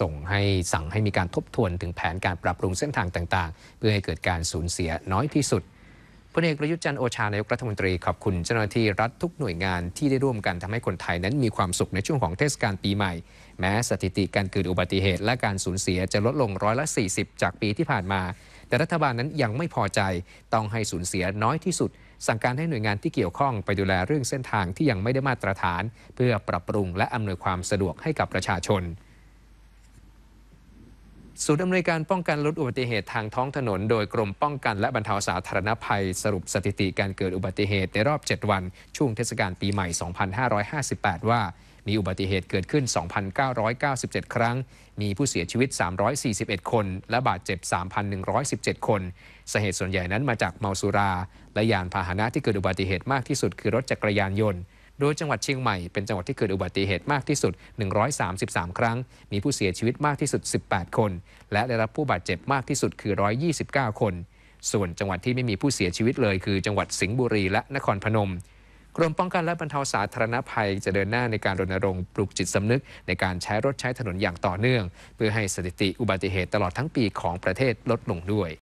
ส่งให้สั่งให้มีการทบทวนถึงแผนการปรับปรุงเส้นทางต่าง ๆ เพื่อให้เกิดการสูญเสียน้อยที่สุด พลเอกประยุทธ์จันโอชา นายกรัฐมนตรี ขอบคุณเจ้าหน้าที่รัฐทุกหน่วยงานที่ได้ร่วมกันทำให้คนไทยนั้นมีความสุขในช่วงของเทศกาลปีใหม่ แม้สถิติการเกิดอุบัติเหตุและการสูญเสียจะลดลงร้อยละ 40 จากปีที่ผ่านมา แต่รัฐบาลนั้นยังไม่พอใจ ต้องให้สูญเสียน้อยที่สุด สั่งการให้หน่วยงานที่เกี่ยวข้องไปดูแลเรื่องเส้นทางที่ยังไม่ได้มาตรฐาน เพื่อปรับปรุงและอำนวยความสะดวกให้กับประชาชนศูนย์อำนวยการป้องกันลดอุบัติเหตุทางท้องถนนโดยกรมป้องกันและบรรเทาสาธารณภัยสรุปสถิติการเกิดอุบัติเหตุในรอบ 7 วัน ช่วงเทศกาลปีใหม่ 2558 ว่า มีอุบัติเหตุเกิดขึ้น 2,997 ครั้ง มีผู้เสียชีวิต 341 คน และบาดเจ็บ 3,117 คนสาเหตุส่วนใหญ่นั้นมาจากเมาสุรา และยานพาหนะที่เกิดอุบัติเหตุมากที่สุดคือรถจักรยานยนต์โดยจังหวัดเชียงใหม่เป็นจังหวัดที่เกิดอุบัติเหตุมากที่สุด 133 ครั้ง มีผู้เสียชีวิตมากที่สุด 18 คน และได้รับผู้บาดเจ็บมากที่สุดคือ 129 คน ส่วนจังหวัดที่ไม่มีผู้เสียชีวิตเลย คือจังหวัดสิงห์บุรีและนครพนม กรมป้องกันและบรรเทาสาธารณภัยจะเดินหน้าในการรณรงค์ปลูกจิตสำนึกในการใช้รถใช้ถนนอย่างต่อเนื่อง เพื่อให้สถิติอุบัติเหตุตลอดทั้งปีของประเทศลดลงด้วย